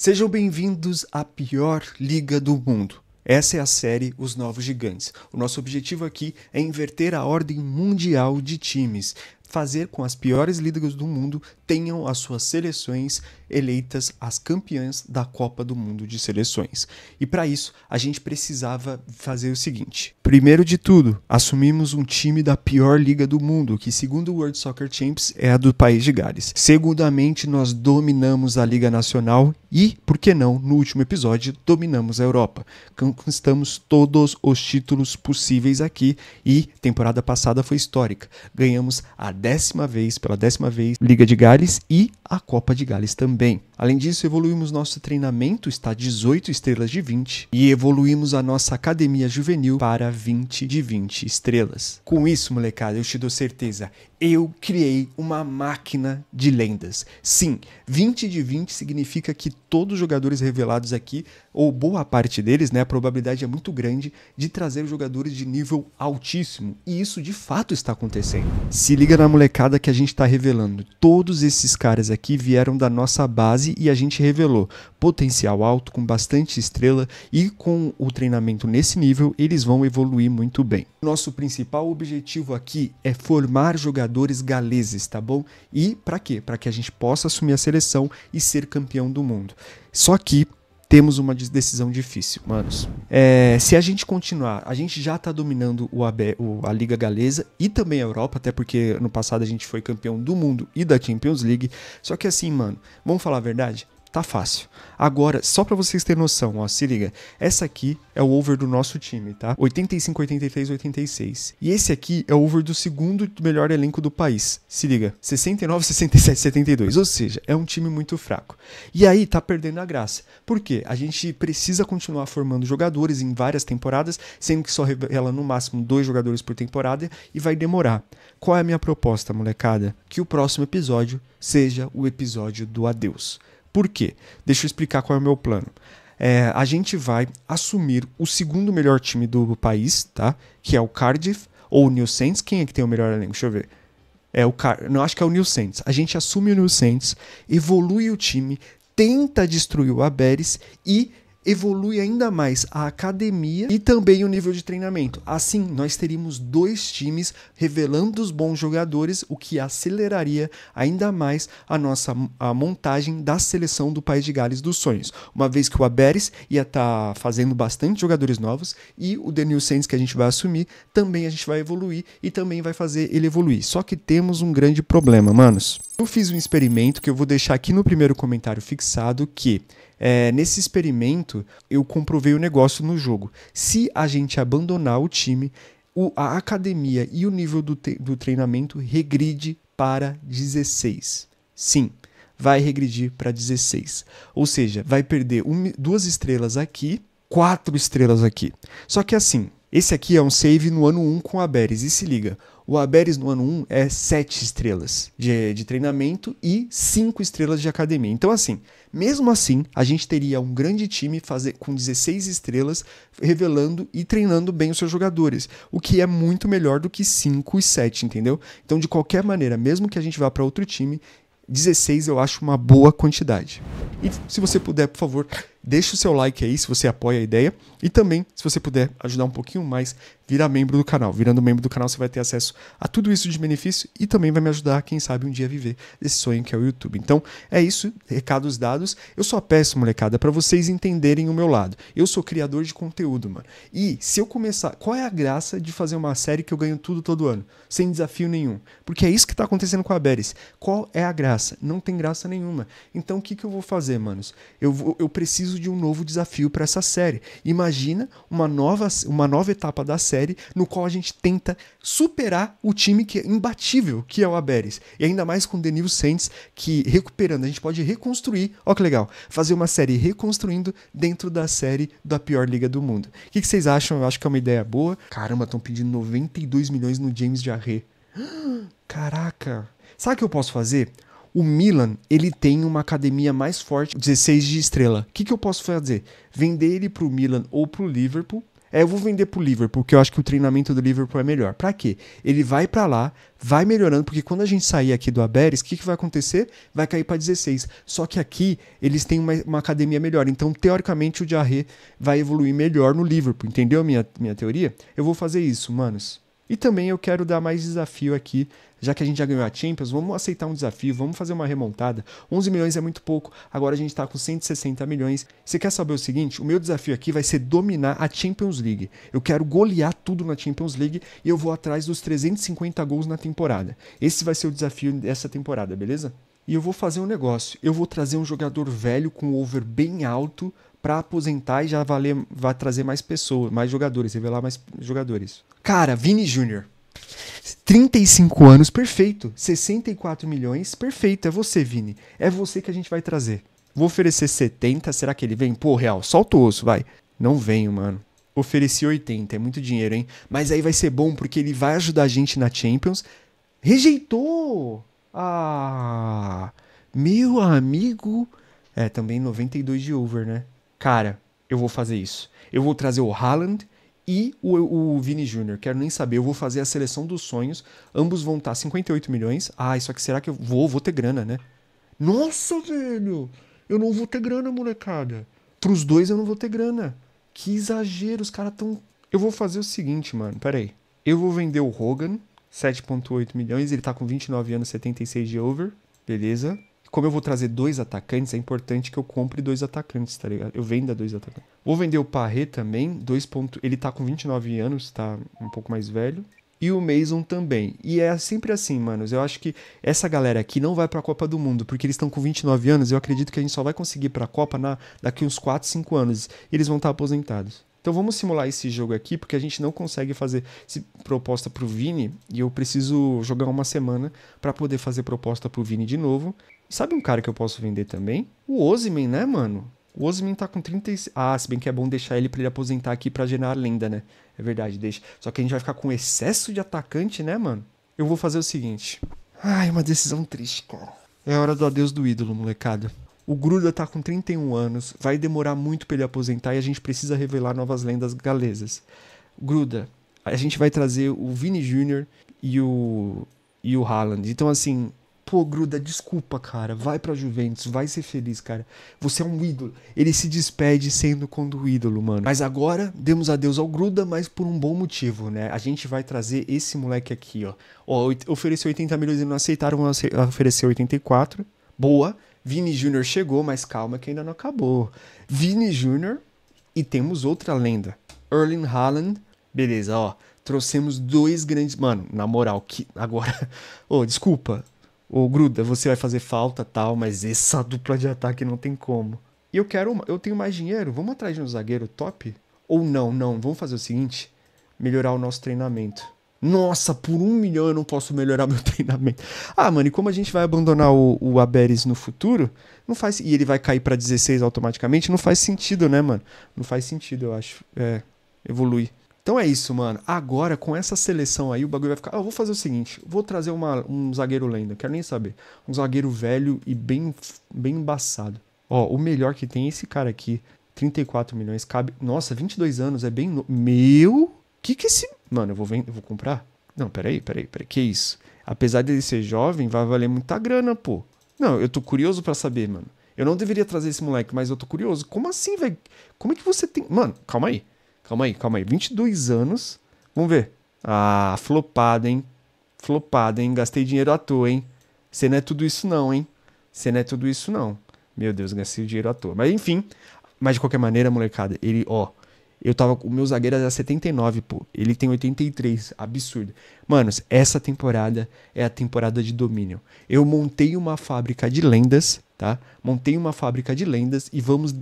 Sejam bem-vindos à pior liga do mundo. Essa é a série Os Novos Gigantes. O nosso objetivo aqui é inverter a ordem mundial de times, fazer com as piores ligas do mundo tenham as suas seleções eleitas as campeãs da Copa do Mundo de Seleções. E para isso, a gente precisava fazer o seguinte: primeiro de tudo, assumimos um time da pior liga do mundo, que segundo o World Soccer Champs é a do país de Gales. Segundamente, nós dominamos a Liga Nacional e, por que não, no último episódio, dominamos a Europa. Conquistamos todos os títulos possíveis aqui e temporada passada foi histórica. Ganhamos a décima vez, pela décima vez, Liga de Gales e a Copa de Gales também. Além disso, evoluímos nosso treinamento, está 18 estrelas de 20, e evoluímos a nossa academia juvenil para 20 de 20 estrelas. Com isso, molecada, eu te dou certeza, eu criei uma máquina de lendas. Sim, 20 de 20 significa que todos os jogadores revelados aqui, ou boa parte deles, né, a probabilidade é muito grande de trazer jogadores de nível altíssimo, e isso de fato está acontecendo. Se liga na a molecada que a gente está revelando. Todos esses caras aqui vieram da nossa base e a gente revelou potencial alto, com bastante estrela e com o treinamento nesse nível, eles vão evoluir muito bem. Nosso principal objetivo aqui é formar jogadores galeses, tá bom? E para quê? Para que a gente possa assumir a seleção e ser campeão do mundo. Só que temos uma decisão difícil, manos. É, se a gente continuar, a gente já está dominando o, AB, o, a Liga Galesa e também a Europa, até porque no passado a gente foi campeão do mundo e da Champions League. Só que assim, mano, vamos falar a verdade? tá fácil. Agora, só para vocês terem noção, ó, se liga. Essa aqui é o over do nosso time, tá? 85, 83, 86. E esse aqui é o over do segundo melhor elenco do país. Se liga. 69, 67, 72. Ou seja, é um time muito fraco. E aí tá perdendo a graça. Por quê? A gente precisa continuar formando jogadores em várias temporadas, sendo que só revela no máximo dois jogadores por temporada e vai demorar. Qual é a minha proposta, molecada? Que o próximo episódio seja o episódio do adeus. Por quê? Deixa eu explicar qual é o meu plano. É, a gente vai assumir o segundo melhor time do país, tá? Que é o Cardiff ou o New Saints. Quem é que tem o melhor elenco? Deixa eu ver. É o Car... Não, acho que é o New Saints. A gente assume o New Saints, evolui o time, tenta destruir o Aberes e evolui ainda mais a academia e também o nível de treinamento. Assim, nós teríamos dois times revelando os bons jogadores, o que aceleraria ainda mais a nossa a montagem da seleção do País de Gales dos Sonhos. Uma vez que o Aberes ia estar tá fazendo bastante jogadores novos e o Daniel Sainz que a gente vai assumir, também a gente vai evoluir e também vai fazer ele evoluir. Só que temos um grande problema, manos. Eu fiz um experimento que eu vou deixar aqui no primeiro comentário fixado que é, nesse experimento eu comprovei o um negócio no jogo. Se a gente abandonar o time, o, a academia e o nível do, te, do treinamento regride para 16. Sim, vai regredir para 16. Ou seja, vai perder um, duas estrelas aqui, quatro estrelas aqui. Só que assim, esse aqui é um save no ano 1 com a Beres. E se liga, o Aberes no ano 1 é 7 estrelas de, de treinamento e 5 estrelas de academia. Então, assim, mesmo assim, a gente teria um grande time fazer, com 16 estrelas, revelando e treinando bem os seus jogadores, o que é muito melhor do que 5 e 7, entendeu? Então, de qualquer maneira, mesmo que a gente vá para outro time, 16 eu acho uma boa quantidade. E se você puder, por favor, deixe o seu like aí se você apoia a ideia. E também, se você puder ajudar um pouquinho mais, vira membro do canal. Virando membro do canal, você vai ter acesso a tudo isso de benefício e também vai me ajudar, quem sabe, um dia a viver esse sonho que é o YouTube. Então, é isso, recados dados. Eu só peço, molecada, para vocês entenderem o meu lado. Eu sou criador de conteúdo, mano. E se eu começar, qual é a graça de fazer uma série que eu ganho tudo todo ano, sem desafio nenhum? Porque é isso que tá acontecendo com a Beres. Qual é a graça? Não tem graça nenhuma. Então, o que, que eu vou fazer, manos? Eu, vou, eu preciso de um novo desafio para essa série. Imagina uma nova, uma nova etapa da série série no qual a gente tenta superar o time que é imbatível, que é o Aberes. E ainda mais com o Denil Saints, que recuperando, a gente pode reconstruir, ó que legal, fazer uma série reconstruindo dentro da série da pior liga do mundo. O que, que vocês acham? Eu acho que é uma ideia boa. Caramba, estão pedindo 92 milhões no James Jarre. Caraca! Sabe o que eu posso fazer? O Milan, ele tem uma academia mais forte, 16 de estrela. O que, que eu posso fazer? Vender ele pro Milan ou pro Liverpool é, eu vou vender pro Liverpool, porque eu acho que o treinamento do Liverpool é melhor. Para quê? Ele vai para lá, vai melhorando, porque quando a gente sair aqui do Aberes, o que, que vai acontecer? Vai cair para 16. Só que aqui eles têm uma, uma academia melhor. Então, teoricamente, o Diarré vai evoluir melhor no Liverpool. Entendeu a minha, minha teoria? Eu vou fazer isso, manos. E também eu quero dar mais desafio aqui, já que a gente já ganhou a Champions, vamos aceitar um desafio, vamos fazer uma remontada. 11 milhões é muito pouco, agora a gente está com 160 milhões. Você quer saber o seguinte? O meu desafio aqui vai ser dominar a Champions League. Eu quero golear tudo na Champions League e eu vou atrás dos 350 gols na temporada. Esse vai ser o desafio dessa temporada, beleza? E eu vou fazer um negócio. Eu vou trazer um jogador velho com um over bem alto para aposentar e já valer, vai trazer mais pessoas, mais jogadores, revelar mais jogadores. Cara, Vini Júnior. 35 anos, perfeito. 64 milhões, perfeito. É você, Vini. É você que a gente vai trazer. Vou oferecer 70, será que ele vem? Pô, Real, solta o osso, vai. Não venho, mano. Ofereci 80, é muito dinheiro, hein? Mas aí vai ser bom porque ele vai ajudar a gente na Champions. Rejeitou! Ah! Meu amigo. É, também 92 de over, né? cara, eu vou fazer isso. Eu vou trazer o Haaland e o, o Vini Jr. Quero nem saber, eu vou fazer a seleção dos sonhos. Ambos vão estar 58 milhões. Ah, só que será que eu vou? Vou ter grana, né? Nossa, velho! Eu não vou ter grana, molecada. Para os dois eu não vou ter grana. Que exagero, os caras tão. Eu vou fazer o seguinte, mano. Pera aí. Eu vou vender o Hogan, 7,8 milhões. Ele tá com 29 anos, 76 de over. Beleza como eu vou trazer dois atacantes, é importante que eu compre dois atacantes, tá ligado? Eu venda dois atacantes. Vou vender o Parre também, dois ponto... ele tá com 29 anos, tá um pouco mais velho. E o Mason também. E é sempre assim, manos. Eu acho que essa galera aqui não vai pra Copa do Mundo, porque eles estão com 29 anos. Eu acredito que a gente só vai conseguir pra Copa na... daqui uns 4, 5 anos. E eles vão estar tá aposentados. Então vamos simular esse jogo aqui, porque a gente não consegue fazer proposta pro Vini. E eu preciso jogar uma semana para poder fazer proposta pro Vini de novo. Sabe um cara que eu posso vender também? O Oziman, né, mano? O Oziman tá com 36. Ah, se bem que é bom deixar ele para ele aposentar aqui para gerar lenda, né? É verdade, deixa. Só que a gente vai ficar com excesso de atacante, né, mano? Eu vou fazer o seguinte. Ai, uma decisão triste, cara. É hora do adeus do ídolo, molecada. O Gruda tá com 31 anos, vai demorar muito pra ele aposentar e a gente precisa revelar novas lendas galesas. Gruda, a gente vai trazer o Vini Jr. e o. e o Haaland. Então, assim, Pô, Gruda, desculpa, cara. Vai pra Juventus, vai ser feliz, cara. Você é um ídolo. Ele se despede sendo quando ídolo, mano. Mas agora, demos adeus ao Gruda, mas por um bom motivo, né? A gente vai trazer esse moleque aqui, ó. Ó, ofereceu 80 milhões e não aceitaram, vamos oferecer 84. Boa. Vini Júnior chegou, mas calma que ainda não acabou. Vini Júnior e temos outra lenda. Erling Haaland. Beleza, ó. Trouxemos dois grandes. Mano, na moral, que agora. Ô, oh, desculpa. Ô, Gruda, você vai fazer falta tal, mas essa dupla de ataque não tem como. E eu quero. Uma, eu tenho mais dinheiro, vamos atrás de um zagueiro top? Ou não, não, vamos fazer o seguinte: melhorar o nosso treinamento. Nossa, por um milhão eu não posso melhorar meu treinamento. Ah, mano, e como a gente vai abandonar o, o Aberes no futuro? Não faz E ele vai cair para 16 automaticamente? Não faz sentido, né, mano? Não faz sentido, eu acho. É, evolui. Então é isso, mano. Agora, com essa seleção aí, o bagulho vai ficar. Ah, eu vou fazer o seguinte: vou trazer uma, um zagueiro lenda, quero nem saber. Um zagueiro velho e bem, bem embaçado. Ó, o melhor que tem é esse cara aqui, 34 milhões, cabe. Nossa, 22 anos, é bem. No... Meu! Que que esse. Mano, eu vou, eu vou comprar? Não, peraí, peraí, peraí. Que isso? Apesar dele ser jovem, vai valer muita grana, pô. Não, eu tô curioso para saber, mano. Eu não deveria trazer esse moleque, mas eu tô curioso. Como assim, velho? Como é que você tem. Mano, calma aí. Calma aí, calma aí. 22 anos. Vamos ver. Ah, flopada, hein? Flopada, hein? Gastei dinheiro à toa, hein? Você não é tudo isso, não, hein? Você não é tudo isso, não. Meu Deus, gastei dinheiro à toa. Mas enfim. Mas de qualquer maneira, molecada, ele, ó. Eu tava. O meu zagueiro era 79, pô. Ele tem 83. Absurdo. Manos, essa temporada é a temporada de domínio. Eu montei uma fábrica de lendas, tá? Montei uma fábrica de lendas e vamos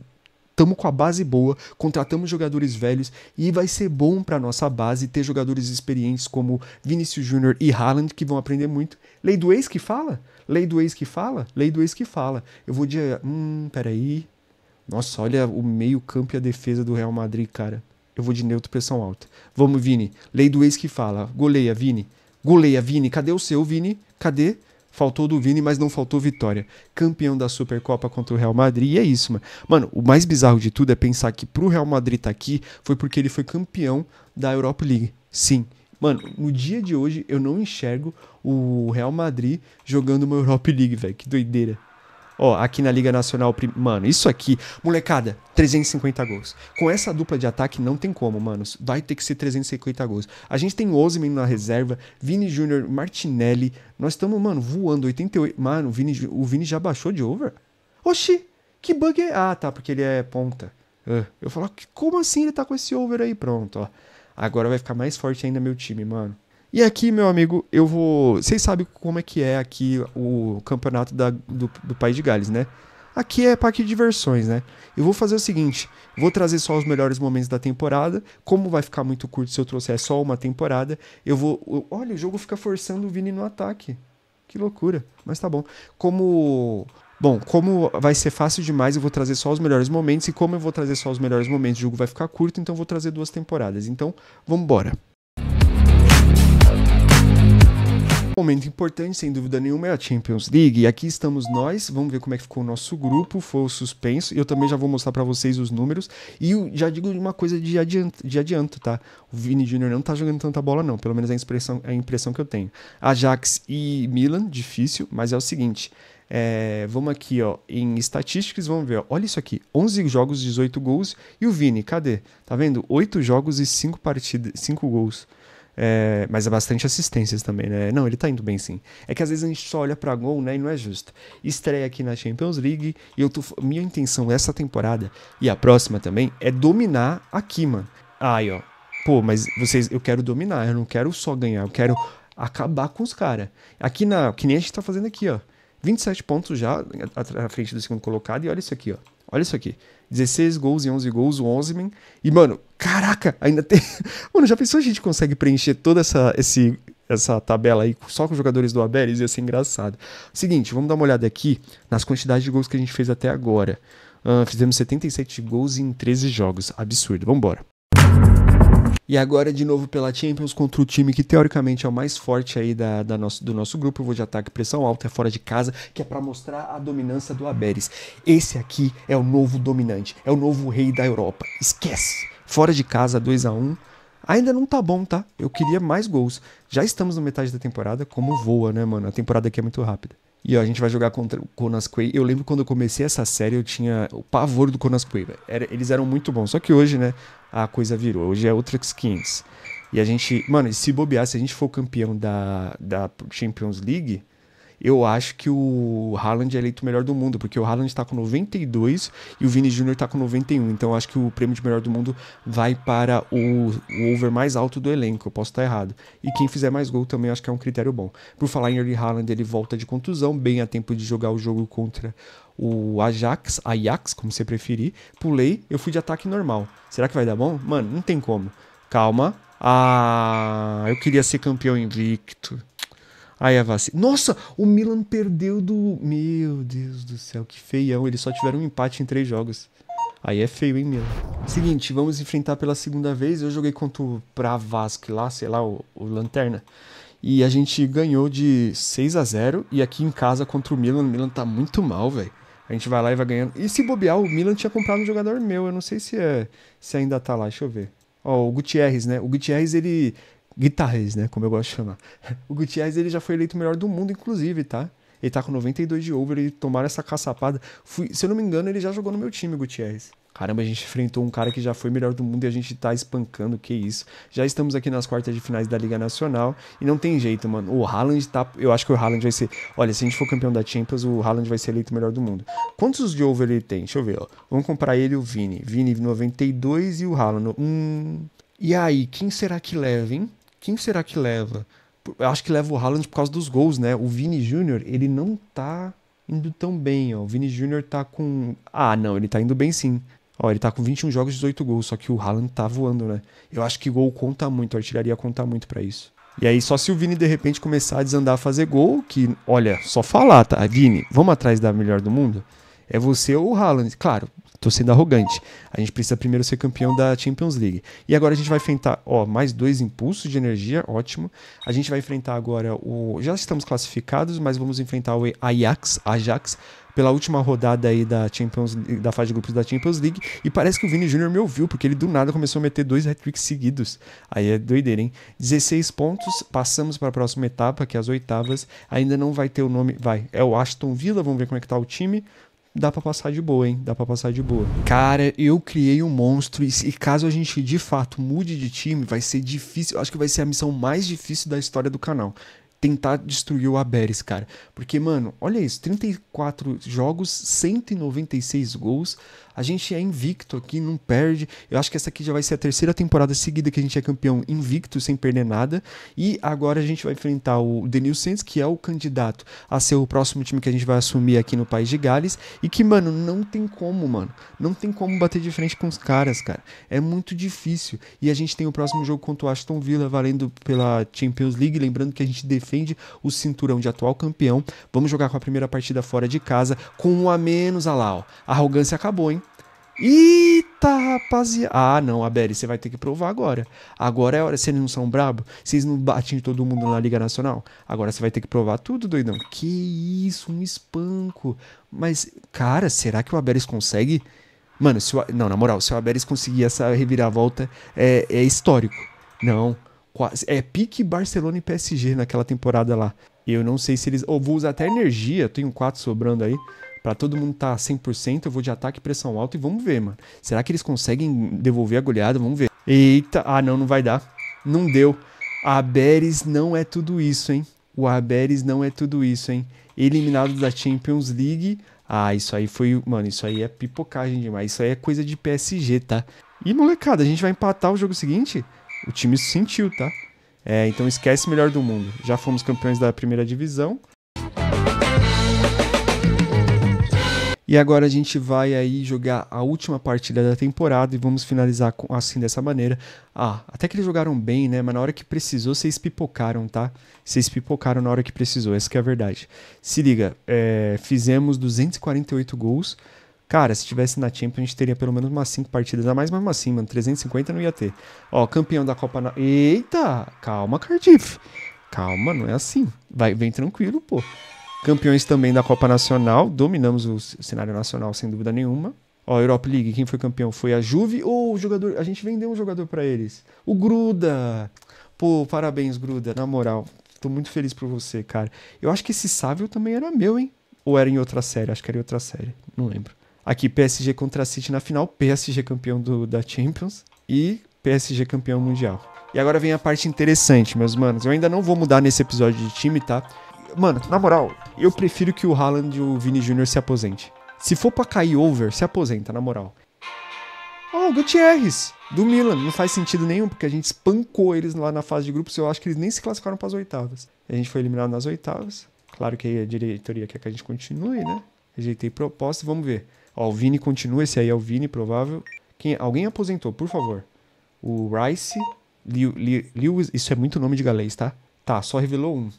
estamos com a base boa, contratamos jogadores velhos e vai ser bom para nossa base ter jogadores experientes como Vinícius Júnior e Haaland que vão aprender muito. Lei do ex que fala? Lei do ex que fala? Lei do ex que fala. Eu vou dizer, hum, peraí. Nossa, olha o meio-campo e a defesa do Real Madrid, cara. Eu vou de neutro pressão alta. Vamos, Vini. Lei do ex que fala. Goleia, Vini. Goleia, Vini. Cadê o seu, Vini? Cadê? Faltou do Vini, mas não faltou vitória. Campeão da Supercopa contra o Real Madrid. E é isso, mano. Mano, o mais bizarro de tudo é pensar que pro Real Madrid tá aqui foi porque ele foi campeão da Europa League. Sim. Mano, no dia de hoje eu não enxergo o Real Madrid jogando uma Europa League, velho. Que doideira. Ó, aqui na Liga Nacional, mano, isso aqui, molecada, 350 gols. Com essa dupla de ataque não tem como, mano. Vai ter que ser 350 gols. A gente tem Osimhen na reserva, Vini Júnior, Martinelli. Nós estamos, mano, voando 88. Mano, o Vini, o Vini já baixou de over? Oxi, que bug é? Ah, tá, porque ele é ponta. Ah, eu falo, ah, como assim ele tá com esse over aí? Pronto, ó. Agora vai ficar mais forte ainda meu time, mano. E aqui, meu amigo, eu vou. Vocês sabem como é que é aqui o campeonato da, do, do País de Gales, né? Aqui é parque de diversões, né? Eu vou fazer o seguinte: vou trazer só os melhores momentos da temporada. Como vai ficar muito curto se eu trouxer só uma temporada, eu vou. Olha, o jogo fica forçando o Vini no ataque. Que loucura. Mas tá bom. Como. Bom, como vai ser fácil demais, eu vou trazer só os melhores momentos. E como eu vou trazer só os melhores momentos, o jogo vai ficar curto, então eu vou trazer duas temporadas. Então, vamos embora. Momento importante, sem dúvida nenhuma, é a Champions League. E aqui estamos nós, vamos ver como é que ficou o nosso grupo, foi o suspenso. Eu também já vou mostrar para vocês os números. E já digo uma coisa de adianto, de adianto, tá? O Vini Jr. não tá jogando tanta bola não, pelo menos é a impressão, é a impressão que eu tenho. Ajax e Milan, difícil, mas é o seguinte... É, vamos aqui, ó, em estatísticas, vamos ver, ó, olha isso aqui, 11 jogos, 18 gols, e o Vini, cadê? Tá vendo? 8 jogos e 5 partidas, 5 gols. É, mas é bastante assistências também, né? Não, ele tá indo bem sim. É que às vezes a gente só olha pra gol, né? E não é justo. Estreia aqui na Champions League e eu tô. Minha intenção essa temporada e a próxima também é dominar aqui, mano. Aí, ó. Pô, mas vocês, eu quero dominar, eu não quero só ganhar, eu quero acabar com os caras. Aqui na. Que nem a gente tá fazendo aqui, ó. 27 pontos já à frente do segundo colocado e olha isso aqui, ó. Olha isso aqui. 16 gols e 11 gols, o Onziman. E, mano, caraca, ainda tem. Mano, já pensou a gente consegue preencher toda essa, esse, essa tabela aí só com os jogadores do Abelis? Ia ser engraçado. Seguinte, vamos dar uma olhada aqui nas quantidades de gols que a gente fez até agora. Uh, fizemos 77 gols em 13 jogos. Absurdo. Vambora. E agora de novo pela Champions contra o time que teoricamente é o mais forte aí da, da nosso, do nosso grupo. Eu vou de ataque, pressão alta, é fora de casa, que é para mostrar a dominância do Aberes. Esse aqui é o novo dominante, é o novo rei da Europa. Esquece! Fora de casa, 2 a 1 um. Ainda não tá bom, tá? Eu queria mais gols. Já estamos na metade da temporada, como voa, né, mano? A temporada aqui é muito rápida. E ó, a gente vai jogar contra o Conasquei. Eu lembro quando eu comecei essa série, eu tinha o pavor do Conasquei, Quay. Era, eles eram muito bons. Só que hoje, né, a coisa virou. Hoje é outra Skins. E a gente, mano, se bobear, se a gente for campeão da, da Champions League, eu acho que o Haaland é eleito o melhor do mundo, porque o Haaland está com 92 e o Vini Júnior está com 91. Então eu acho que o prêmio de melhor do mundo vai para o, o over mais alto do elenco. Eu posso estar tá errado. E quem fizer mais gol também acho que é um critério bom. Por falar em Erling Haaland, ele volta de contusão, bem a tempo de jogar o jogo contra o Ajax, Ajax, como você preferir, pulei, eu fui de ataque normal. Será que vai dar bom? Mano, não tem como. Calma. Ah, eu queria ser campeão invicto. Aí a vacina. Nossa, o Milan perdeu do. Meu Deus do céu, que feião. Eles só tiveram um empate em três jogos. Aí é feio, hein, Milan? Seguinte, vamos enfrentar pela segunda vez. Eu joguei contra o Pravasco lá, sei lá, o, o Lanterna. E a gente ganhou de 6 a 0 E aqui em casa contra o Milan, o Milan tá muito mal, velho. A gente vai lá e vai ganhando. E se bobear, o Milan tinha comprado um jogador meu. Eu não sei se, é, se ainda tá lá. Deixa eu ver. Ó, oh, o Gutierrez, né? O Gutierrez, ele. Guitarres, né? Como eu gosto de chamar. O Gutierrez, ele já foi eleito o melhor do mundo, inclusive, tá? Ele tá com 92 de over, ele tomara essa caçapada. Fui... se eu não me engano, ele já jogou no meu time, Gutierrez. Caramba, a gente enfrentou um cara que já foi melhor do mundo e a gente tá espancando, que isso. Já estamos aqui nas quartas de finais da Liga Nacional e não tem jeito, mano. O Haaland tá. Eu acho que o Haaland vai ser. Olha, se a gente for campeão da Champions, o Haaland vai ser eleito melhor do mundo. Quantos de over ele tem? Deixa eu ver, ó. Vamos comprar ele e o Vini. Vini 92 e o Haaland. Hum. E aí, quem será que leva, hein? Quem será que leva? Eu acho que leva o Haaland por causa dos gols, né? O Vini Júnior, ele não tá indo tão bem, ó. O Vini Júnior tá com. Ah, não, ele tá indo bem sim. Ó, ele tá com 21 jogos e 18 gols, só que o Haaland tá voando, né? Eu acho que gol conta muito, a artilharia conta muito para isso. E aí, só se o Vini de repente começar a desandar a fazer gol, que, olha, só falar, tá? Vini, vamos atrás da melhor do mundo? É você ou o Haaland. Claro, tô sendo arrogante. A gente precisa primeiro ser campeão da Champions League. E agora a gente vai enfrentar, ó, mais dois impulsos de energia, ótimo. A gente vai enfrentar agora o. Já estamos classificados, mas vamos enfrentar o Ajax, Ajax pela última rodada aí da Champions da fase de grupos da Champions League e parece que o Vini Júnior me ouviu porque ele do nada começou a meter dois hat-tricks seguidos. Aí é doideira, hein? 16 pontos, passamos para a próxima etapa, que é as oitavas. Ainda não vai ter o nome, vai. É o Aston Villa, vamos ver como é que tá o time dá para passar de boa, hein? Dá para passar de boa. Cara, eu criei um monstro e, caso a gente de fato mude de time, vai ser difícil. Eu acho que vai ser a missão mais difícil da história do canal tentar destruir o Aberes, cara. Porque, mano, olha isso: 34 jogos, 196 gols, a gente é invicto aqui, não perde. Eu acho que essa aqui já vai ser a terceira temporada seguida que a gente é campeão invicto, sem perder nada. E agora a gente vai enfrentar o Daniel New que é o candidato a ser o próximo time que a gente vai assumir aqui no País de Gales. E que, mano, não tem como, mano. Não tem como bater de frente com os caras, cara. É muito difícil. E a gente tem o próximo jogo contra o Aston Villa, valendo pela Champions League. Lembrando que a gente defende o cinturão de atual campeão. Vamos jogar com a primeira partida fora de casa, com um a menos, a lá, ó. A arrogância acabou, hein? Eita, rapaziada. Ah, não, Abel, você vai ter que provar agora. Agora é hora. Vocês não são brabo? Vocês não batem todo mundo na Liga Nacional? Agora você vai ter que provar tudo, doidão. Que isso, um espanco. Mas, cara, será que o Abeles consegue? Mano, se o... não, na moral, se o Abeles conseguir essa reviravolta, é, é histórico. Não, quase. É pique Barcelona e PSG naquela temporada lá. Eu não sei se eles. Ou oh, vou usar até energia, tenho quatro sobrando aí para todo mundo estar tá 100%, eu vou de ataque, pressão alta e vamos ver, mano. Será que eles conseguem devolver a goleada? Vamos ver. Eita, ah não, não vai dar. Não deu. A Beres não é tudo isso, hein? O Aberes não é tudo isso, hein? Eliminado da Champions League. Ah, isso aí foi. Mano, isso aí é pipocagem demais. Isso aí é coisa de PSG, tá? E molecada, a gente vai empatar o jogo seguinte? O time sentiu, tá? É, então esquece melhor do mundo. Já fomos campeões da primeira divisão. E agora a gente vai aí jogar a última partida da temporada e vamos finalizar com, assim dessa maneira. Ah, até que eles jogaram bem, né? Mas na hora que precisou, vocês pipocaram, tá? Vocês pipocaram na hora que precisou, essa que é a verdade. Se liga, é, fizemos 248 gols. Cara, se tivesse na Champions, a gente teria pelo menos umas 5 partidas a mais, mas mesmo assim, mano, 350 não ia ter. Ó, campeão da Copa... Na... Eita! Calma, Cardiff. Calma, não é assim. Vai, vem tranquilo, pô campeões também da Copa Nacional, dominamos o cenário nacional sem dúvida nenhuma. Ó, Europa League, quem foi campeão foi a Juve ou o jogador, a gente vendeu um jogador para eles. O Gruda. Pô, parabéns, Gruda, na moral. Tô muito feliz por você, cara. Eu acho que esse Sávio também era meu, hein? Ou era em outra série? Acho que era em outra série, não lembro. Aqui PSG contra City na final, PSG campeão do, da Champions e PSG campeão mundial. E agora vem a parte interessante, meus manos. Eu ainda não vou mudar nesse episódio de time, tá? Mano, na moral, eu prefiro que o Haaland e o Vini Jr. se aposente. Se for pra cair over, se aposenta, na moral. Oh, Gutierrez, do Milan. Não faz sentido nenhum, porque a gente espancou eles lá na fase de grupos. Eu acho que eles nem se classificaram para as oitavas. A gente foi eliminado nas oitavas. Claro que a diretoria quer que a gente continue, né? Rejeitei proposta, vamos ver. Ó, o Vini continua, esse aí é o Vini, provável. Quem, alguém aposentou, por favor. O Rice, Lewis, isso é muito nome de galês, tá? Tá, só revelou um.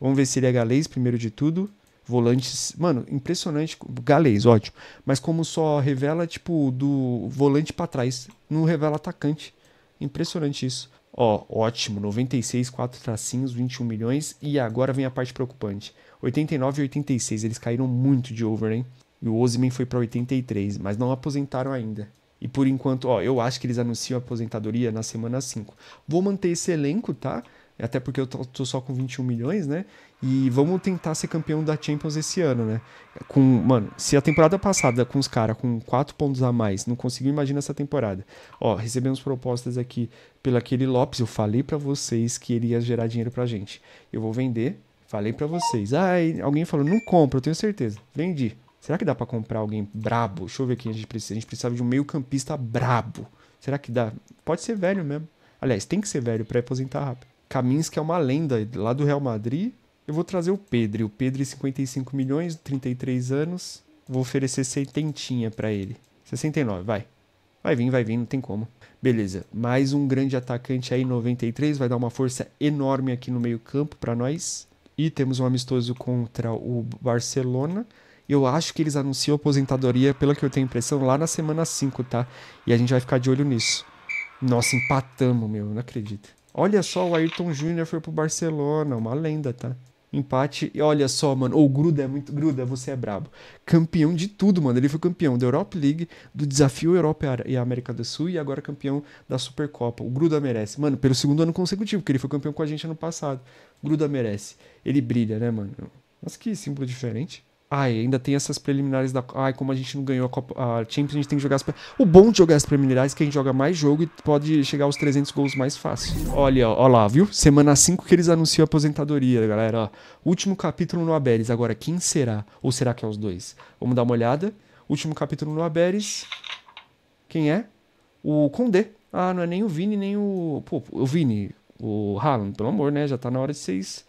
Vamos ver se ele é galês primeiro de tudo. Volantes. Mano, impressionante. Galês, ótimo. Mas como só revela, tipo, do volante para trás. Não revela atacante. Impressionante isso. Ó, ótimo. 96, 4 tracinhos, 21 milhões. E agora vem a parte preocupante. 89 e 86. Eles caíram muito de over, hein? E o Osimen foi para 83, mas não aposentaram ainda. E por enquanto, ó, eu acho que eles anunciam a aposentadoria na semana 5. Vou manter esse elenco, tá? É até porque eu tô, tô só com 21 milhões, né? E vamos tentar ser campeão da Champions esse ano, né? Com, mano, se a temporada passada com os caras com 4 pontos a mais, não conseguiu imaginar essa temporada. Ó, recebemos propostas aqui pelo aquele Lopes, eu falei para vocês que ele ia gerar dinheiro pra gente. Eu vou vender, falei para vocês. Ah, alguém falou, não compra, eu tenho certeza. Vendi. Será que dá para comprar alguém brabo? Deixa eu ver quem a gente precisa. A gente precisava de um meio-campista brabo. Será que dá? Pode ser velho mesmo. Aliás, tem que ser velho para aposentar rápido que é uma lenda lá do Real Madrid. Eu vou trazer o Pedro. O Pedro, 55 milhões, 33 anos. Vou oferecer seitentinha para ele. 69, vai. Vai vir, vai vir, não tem como. Beleza, mais um grande atacante aí, 93, vai dar uma força enorme aqui no meio-campo para nós. E temos um amistoso contra o Barcelona. Eu acho que eles anunciam aposentadoria, pela que eu tenho impressão, lá na semana 5, tá? E a gente vai ficar de olho nisso. Nossa, empatamos, meu, não acredito. Olha só, o Ayrton Júnior foi pro Barcelona, uma lenda, tá? Empate, e olha só, mano, O Gruda é muito. Gruda, você é brabo. Campeão de tudo, mano. Ele foi campeão da Europa League, do desafio Europa e América do Sul e agora campeão da Supercopa. O Gruda merece, mano, pelo segundo ano consecutivo, porque ele foi campeão com a gente ano passado. Gruda merece. Ele brilha, né, mano? Mas que símbolo diferente. Ai, ainda tem essas preliminares da. Ai, como a gente não ganhou a Copa a Champions, a gente tem que jogar as. O bom de jogar as preliminares é que a gente joga mais jogo e pode chegar aos 300 gols mais fácil. Olha, ó, ó lá, viu? Semana 5 que eles anunciam a aposentadoria, galera. Ó. Último capítulo no Aberes. Agora, quem será? Ou será que é os dois? Vamos dar uma olhada. Último capítulo no Aberes. Quem é? O Condé. Ah, não é nem o Vini, nem o. Pô, o Vini. O Haaland, pelo amor, né? Já tá na hora de vocês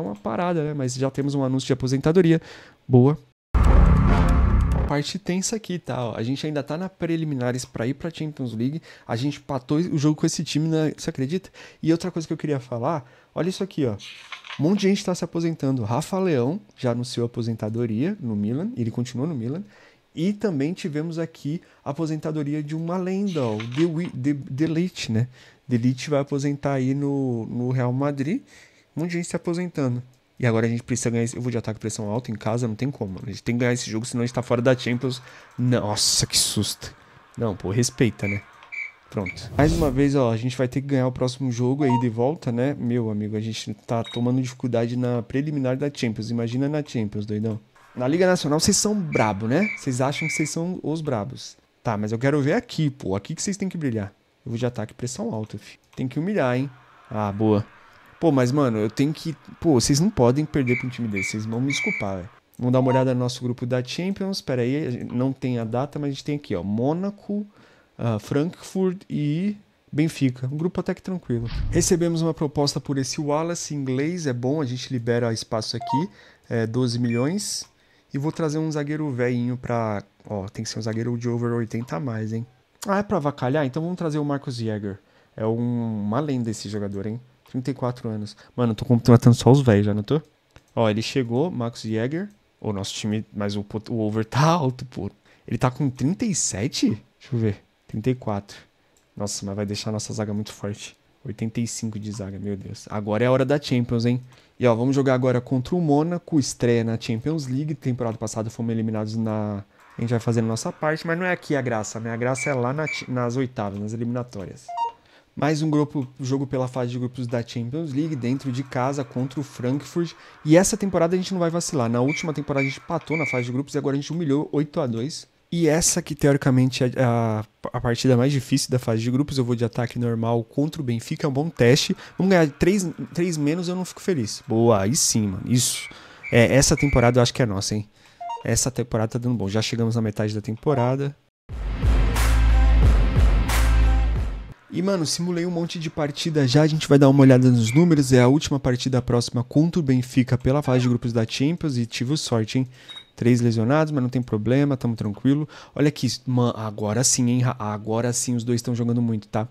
uma parada, né? Mas já temos um anúncio de aposentadoria. Boa. Parte tensa aqui, tá? Ó, a gente ainda tá na preliminares para ir pra Champions League. A gente patou o jogo com esse time, né? você acredita? E outra coisa que eu queria falar, olha isso aqui, ó. Um monte de gente está se aposentando. Rafa Leão já anunciou aposentadoria no Milan, ele continua no Milan. E também tivemos aqui a aposentadoria de uma lenda, ó, o Delete, né? Delete vai aposentar aí no, no Real Madrid. Um monte de gente se aposentando. E agora a gente precisa ganhar esse jogo de ataque pressão alta em casa, não tem como. A gente tem que ganhar esse jogo, senão a gente tá fora da Champions. Nossa, que susto. Não, pô, respeita, né? Pronto. Mais uma vez, ó, a gente vai ter que ganhar o próximo jogo aí de volta, né? Meu amigo, a gente tá tomando dificuldade na preliminar da Champions. Imagina na Champions, doidão. Na Liga Nacional vocês são brabo, né? Vocês acham que vocês são os brabos. Tá, mas eu quero ver aqui, pô. Aqui que vocês têm que brilhar. Eu vou de ataque pressão alta, fi. Tem que humilhar, hein? Ah, boa. Pô, mas, mano, eu tenho que. Pô, vocês não podem perder pra um time desse. Vocês vão me desculpar, velho. Vamos dar uma olhada no nosso grupo da Champions. Pera aí, não tem a data, mas a gente tem aqui, ó. Mônaco, uh, Frankfurt e Benfica. Um grupo até que tranquilo. Recebemos uma proposta por esse Wallace inglês. É bom, a gente libera espaço aqui. É 12 milhões. E vou trazer um zagueiro velhinho pra. Ó, tem que ser um zagueiro de over 80 a mais, hein? Ah, é pra avacalhar? Então vamos trazer o Marcos Jäger. É um... uma lenda esse jogador, hein? 34 anos. Mano, tô contratando só os velhos, já não tô? Ó, ele chegou, Max Jäger. O nosso time, mas o, o over tá alto, pô. Ele tá com 37? Deixa eu ver. 34. Nossa, mas vai deixar nossa zaga muito forte. 85 de zaga, meu Deus. Agora é a hora da Champions, hein? E ó, vamos jogar agora contra o Mônaco, estreia na Champions League. Temporada passada fomos eliminados na. A gente vai fazendo nossa parte, mas não é aqui a graça, né? A graça é lá na... nas oitavas, nas eliminatórias. Mais um grupo, jogo pela fase de grupos da Champions League, dentro de casa contra o Frankfurt. E essa temporada a gente não vai vacilar. Na última temporada a gente patou na fase de grupos e agora a gente humilhou 8 a 2 E essa que teoricamente é a, a partida mais difícil da fase de grupos, eu vou de ataque normal contra o Benfica, é um bom teste. Vamos ganhar 3, 3 menos, eu não fico feliz. Boa, aí sim, mano. Isso. É, essa temporada eu acho que é nossa, hein? Essa temporada tá dando bom. Já chegamos na metade da temporada. E, mano, simulei um monte de partida já. A gente vai dar uma olhada nos números. É a última partida próxima contra o Benfica pela fase de grupos da Champions. E tive sorte, hein? Três lesionados, mas não tem problema, tamo tranquilo. Olha aqui, mano agora sim, hein? Agora sim os dois estão jogando muito, tá?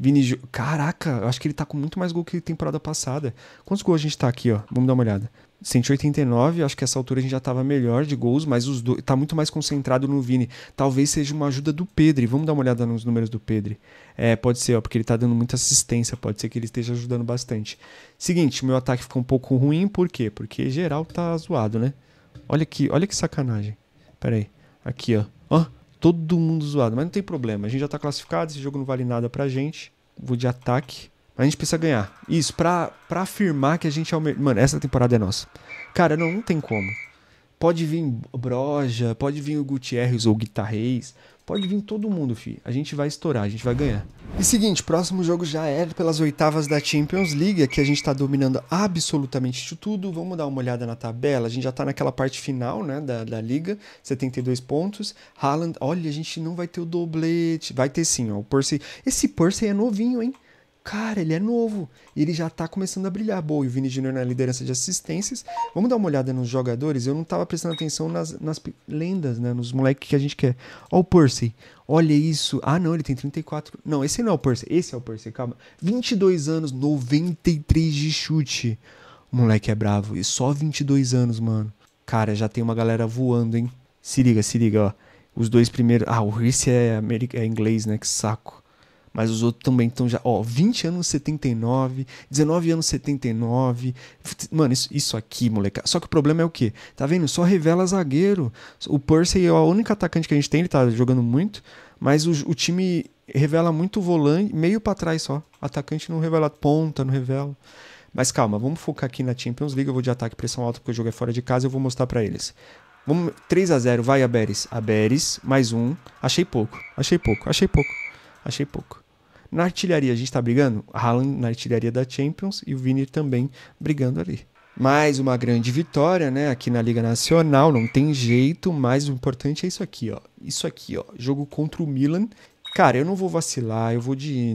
Vini. Caraca, eu acho que ele tá com muito mais gol que temporada passada. Quantos gols a gente tá aqui, ó? Vamos dar uma olhada. 189, acho que essa altura a gente já estava melhor de gols, mas os dois, está muito mais concentrado no Vini. Talvez seja uma ajuda do Pedro. Vamos dar uma olhada nos números do Pedro. É, pode ser, ó, porque ele está dando muita assistência, pode ser que ele esteja ajudando bastante. Seguinte, meu ataque ficou um pouco ruim, por quê? Porque geral tá zoado, né? Olha aqui, olha que sacanagem. Pera aí. Aqui, ó. Ó, todo mundo zoado, mas não tem problema. A gente já está classificado, esse jogo não vale nada pra gente. Vou de ataque. A gente precisa ganhar. Isso, pra, pra afirmar que a gente é o melhor. Mano, essa temporada é nossa. Cara, não, não tem como. Pode vir Broja, pode vir o Gutierrez ou o Guitarreis, pode vir todo mundo, fi. A gente vai estourar, a gente vai ganhar. E seguinte, próximo jogo já é pelas oitavas da Champions League, aqui a gente tá dominando absolutamente tudo. Vamos dar uma olhada na tabela. A gente já tá naquela parte final, né, da, da liga, 72 pontos. Haaland, olha, a gente não vai ter o doblete. Vai ter sim, ó. O Percy. Esse Percy é novinho, hein? Cara, ele é novo. E ele já tá começando a brilhar. Boa, e o Vini Jr. na liderança de assistências. Vamos dar uma olhada nos jogadores. Eu não tava prestando atenção nas, nas lendas, né? Nos moleques que a gente quer. Ó o Percy. Olha isso. Ah, não, ele tem 34. Não, esse não é o Percy. Esse é o Percy, calma. 22 anos, 93 de chute. O moleque é bravo. E só 22 anos, mano. Cara, já tem uma galera voando, hein? Se liga, se liga, ó. Os dois primeiros. Ah, o Reese é, america... é inglês, né? Que saco mas os outros também estão já, ó, 20 anos 79, 19 anos 79. Mano, isso, isso aqui, moleque. Só que o problema é o quê? Tá vendo? Só revela zagueiro. O Percy é o único atacante que a gente tem, ele tá jogando muito, mas o, o time revela muito volante, meio para trás só. Atacante não revela ponta, não revela. Mas calma, vamos focar aqui na Champions League. Eu vou de ataque pressão alta porque o jogo é fora de casa, eu vou mostrar para eles. Vamos 3 a 0, vai Aberes. Aberes, mais um. Achei pouco. Achei pouco. Achei pouco. Achei pouco. Na artilharia, a gente está brigando? Haaland na artilharia da Champions e o Vini também brigando ali. Mais uma grande vitória, né? Aqui na Liga Nacional, não tem jeito, mas o importante é isso aqui, ó. Isso aqui, ó. Jogo contra o Milan. Cara, eu não vou vacilar, eu vou de.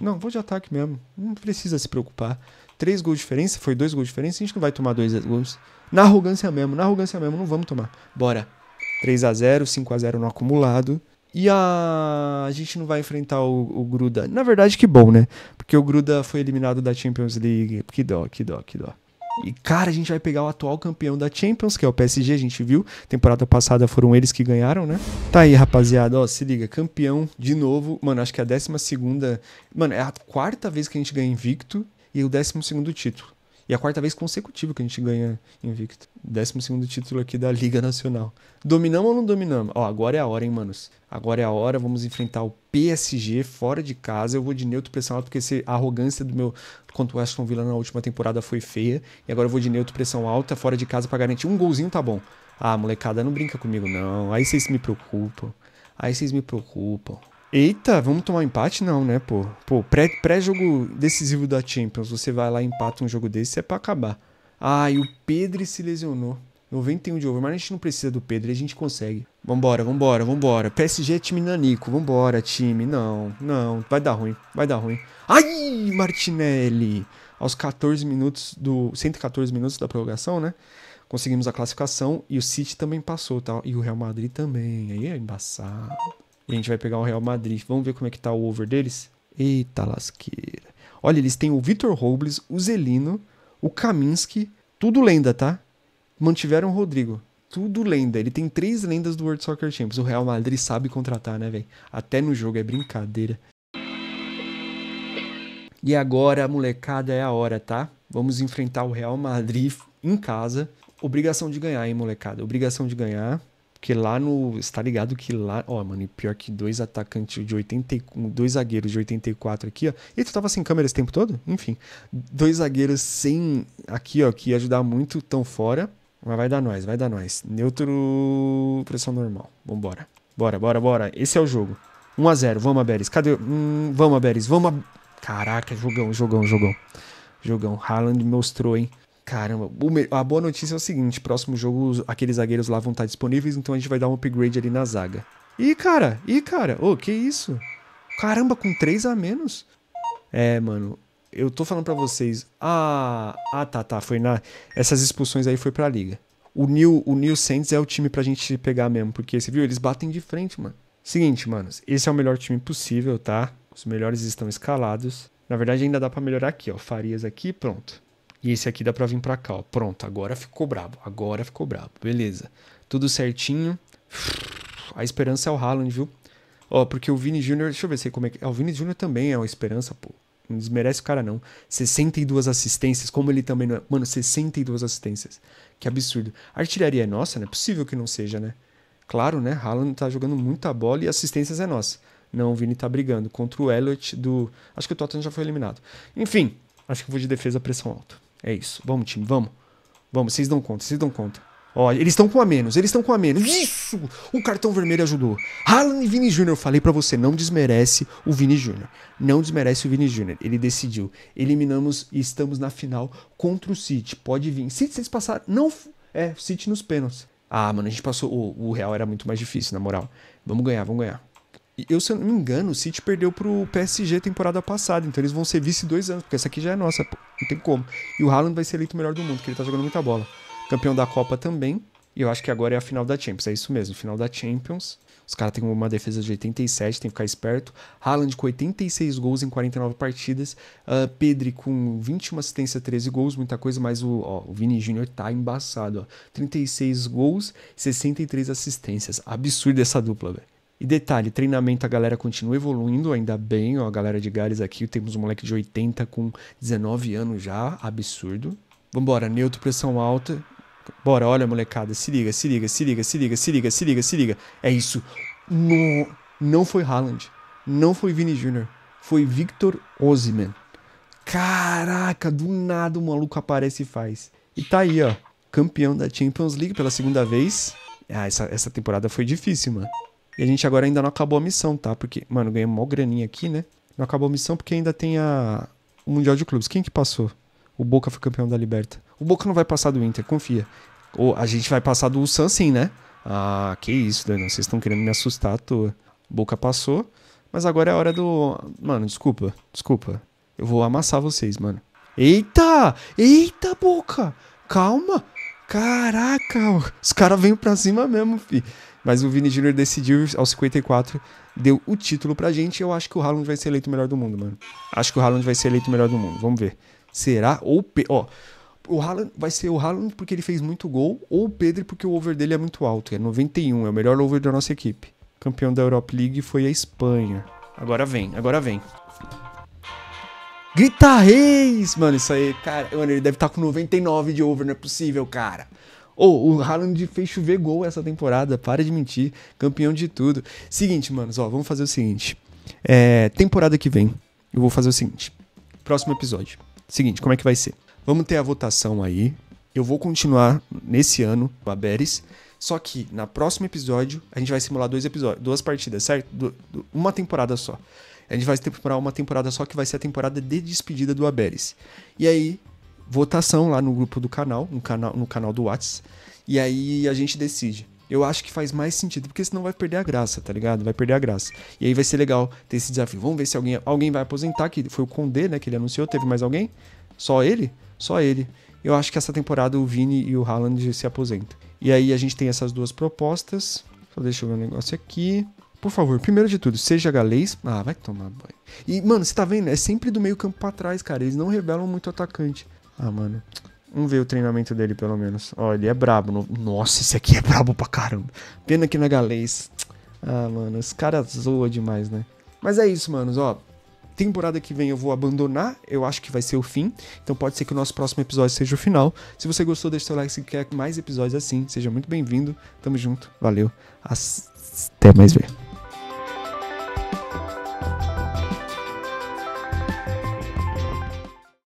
Não, vou de ataque mesmo. Não precisa se preocupar. Três gols de diferença, foi dois gols de diferença, a gente não vai tomar dois gols. Na arrogância mesmo, na arrogância mesmo, não vamos tomar. Bora. 3 a 0 5 a 0 no acumulado. E a, a gente não vai enfrentar o, o, Gruda. Na verdade, que bom, né? Porque o Gruda foi eliminado da Champions League. Que dó, que dó, que dó. E, cara, a gente vai pegar o atual campeão da Champions, que é o PSG, a gente viu. Temporada passada foram eles que ganharam, né? Tá aí, rapaziada, ó, se liga, campeão de novo. Mano, acho que é a décima segunda. Mano, é a quarta vez que a gente ganha invicto e o décimo segundo título. E a quarta vez consecutiva que a gente ganha invicto. Décimo segundo título aqui da Liga Nacional. Dominamos ou não dominamos? Ó, agora é a hora, hein, manos? Agora é a hora, vamos enfrentar o PSG fora de casa. Eu vou de neutro pressão alta, porque a arrogância do meu contra o Aston Villa na última temporada foi feia. E agora eu vou de neutro pressão alta, fora de casa, para garantir um golzinho, tá bom. Ah, molecada, não brinca comigo, não. Aí vocês me preocupam. Aí vocês me preocupam. Eita, vamos tomar um empate? Não, né, pô? Pô, pré-jogo pré decisivo da Champions, você vai lá e empata um jogo desse, é pra acabar. Ah, e o Pedro se lesionou. 91 de over, mas a gente não precisa do Pedro, a gente consegue. Vambora, vambora, vambora. PSG é time nanico, vambora, time. Não, não, vai dar ruim, vai dar ruim. Ai, Martinelli! Aos 14 minutos do... 114 minutos da prorrogação, né? Conseguimos a classificação e o City também passou, tá? E o Real Madrid também, aí é embaçado a gente vai pegar o Real Madrid. Vamos ver como é que tá o over deles? Eita lasqueira. Olha, eles têm o Vitor Robles, o Zelino, o Kaminski, tudo lenda, tá? Mantiveram o Rodrigo. Tudo lenda. Ele tem três lendas do World Soccer Champions. O Real Madrid sabe contratar, né, velho? Até no jogo é brincadeira. E agora, molecada, é a hora, tá? Vamos enfrentar o Real Madrid em casa. Obrigação de ganhar, hein, molecada? Obrigação de ganhar. Porque lá no. Está ligado que lá. Ó, mano, e pior que dois atacantes de 84. Dois zagueiros de 84 aqui, ó. E tu tava sem câmera esse tempo todo? Enfim. Dois zagueiros sem. Aqui, ó, que ia ajudar muito, tão fora. Mas vai dar nós, vai dar nós. Neutro. Pressão normal. Vambora. Bora, bora, bora. Esse é o jogo. 1x0. Vamos, Aberes. Cadê? Hum, vamos, Aberes. Vamos. A... Caraca, jogão, jogão, jogão. Jogão. Haaland mostrou, hein? Caramba, a boa notícia é o seguinte: próximo jogo, aqueles zagueiros lá vão estar tá disponíveis, então a gente vai dar um upgrade ali na zaga. Ih, cara, ih, cara, ô, oh, que isso? Caramba, com 3 a menos? É, mano, eu tô falando para vocês. Ah, ah, tá, tá, foi na. Essas expulsões aí foi pra liga. O New, o New Saints é o time pra gente pegar mesmo, porque você viu, eles batem de frente, mano. Seguinte, mano. esse é o melhor time possível, tá? Os melhores estão escalados. Na verdade, ainda dá para melhorar aqui, ó. Farias aqui, pronto. E esse aqui dá para vir para cá, ó. Pronto, agora ficou brabo. Agora ficou brabo. Beleza. Tudo certinho. A esperança é o Haaland, viu? Ó, porque o Vini Jr. deixa eu ver se como é que. É, o Vini Jr. também é uma esperança, pô. Não desmerece o cara, não. 62 assistências, como ele também não é. Mano, 62 assistências. Que absurdo. A artilharia é nossa? Não é possível que não seja, né? Claro, né? Haaland tá jogando muita bola e assistências é nossa. Não, o Vini tá brigando contra o Elliot do. Acho que o Tottenham já foi eliminado. Enfim, acho que vou de defesa pressão alta. É isso. Vamos, time, vamos. Vamos, vocês dão conta, vocês dão conta. Ó, eles estão com a menos, eles estão com a menos. Isso! O cartão vermelho ajudou. Alan e Vini Jr., eu falei para você, não desmerece o Vini Jr. Não desmerece o Vini Jr. Ele decidiu. Eliminamos e estamos na final contra o City. Pode vir. Se vocês passaram. não... É, City nos pênaltis. Ah, mano, a gente passou... O, o Real era muito mais difícil, na moral. Vamos ganhar, vamos ganhar. E eu, se eu não me engano, o City perdeu pro PSG temporada passada. Então eles vão ser vice dois anos, porque essa aqui já é nossa, pô. Não tem como. E o Haaland vai ser eleito o melhor do mundo, porque ele tá jogando muita bola. Campeão da Copa também. E eu acho que agora é a final da Champions. É isso mesmo, final da Champions. Os caras têm uma defesa de 87, tem que ficar esperto. Haaland com 86 gols em 49 partidas. Uh, Pedri com 21 assistência, 13 gols, muita coisa, mas o, ó, o Vini Júnior tá embaçado. Ó. 36 gols, 63 assistências. Absurdo essa dupla, velho. E detalhe, treinamento, a galera continua evoluindo, ainda bem, ó, a galera de Gales aqui, temos um moleque de 80 com 19 anos já, absurdo. Vambora, neutro, pressão alta. Bora, olha, molecada, se liga, se liga, se liga, se liga, se liga, se liga, se liga. É isso. No... Não foi Haaland, não foi Vini Jr., foi Victor Osimhen. Caraca, do nada o maluco aparece e faz. E tá aí, ó, campeão da Champions League pela segunda vez. Ah, essa, essa temporada foi difícil, mano. E a gente agora ainda não acabou a missão, tá? Porque, mano, ganhei mó graninha aqui, né? Não acabou a missão porque ainda tem a... o Mundial de Clubes. Quem que passou? O Boca foi campeão da Liberta. O Boca não vai passar do Inter, confia. Ou a gente vai passar do San sim, né? Ah, que isso, Daniel. Vocês estão querendo me assustar à toa. Boca passou, mas agora é a hora do. Mano, desculpa, desculpa. Eu vou amassar vocês, mano. Eita! Eita, Boca! Calma! Caraca! Os caras vêm pra cima mesmo, fi. Mas o Vini Jr. decidiu aos 54, deu o título pra gente. Eu acho que o Haaland vai ser eleito o melhor do mundo, mano. Acho que o Haaland vai ser eleito o melhor do mundo. Vamos ver. Será? Ou. Pe... Ó, o Haaland vai ser o Haaland porque ele fez muito gol, ou o Pedro porque o over dele é muito alto. É 91, é o melhor over da nossa equipe. Campeão da Europa League foi a Espanha. Agora vem, agora vem. Grita Reis! Mano, isso aí, cara. Mano, ele deve estar tá com 99 de over, não é possível, cara. Ou oh, o Haaland fez chover gol essa temporada, para de mentir, campeão de tudo. Seguinte, manos, ó, vamos fazer o seguinte. É, temporada que vem, eu vou fazer o seguinte. Próximo episódio. Seguinte, como é que vai ser? Vamos ter a votação aí. Eu vou continuar nesse ano com a Beres. Só que na próximo episódio, a gente vai simular dois episódios, duas partidas, certo? uma temporada só. A gente vai simular uma temporada só que vai ser a temporada de despedida do Aberes. E aí, votação lá no grupo do canal, no canal, no canal do Whats, e aí a gente decide. Eu acho que faz mais sentido, porque senão vai perder a graça, tá ligado? Vai perder a graça. E aí vai ser legal ter esse desafio. Vamos ver se alguém, alguém vai aposentar, que foi o Condé, né, que ele anunciou, teve mais alguém? Só ele? Só ele. Eu acho que essa temporada o Vini e o Haaland se aposentam. E aí a gente tem essas duas propostas. Só deixa eu ver um negócio aqui. Por favor, primeiro de tudo, seja galês. Ah, vai tomar banho. E, mano, você tá vendo? É sempre do meio campo pra trás, cara. Eles não revelam muito atacante. Ah, mano. Vamos ver o treinamento dele, pelo menos. Ó, ele é brabo. No... Nossa, esse aqui é brabo pra caramba. Pena que não é galês. Ah, mano, os caras zoam demais, né? Mas é isso, manos, ó. Temporada que vem eu vou abandonar, eu acho que vai ser o fim, então pode ser que o nosso próximo episódio seja o final. Se você gostou, deixa seu like se quer mais episódios assim. Seja muito bem-vindo, tamo junto, valeu, até mais ver.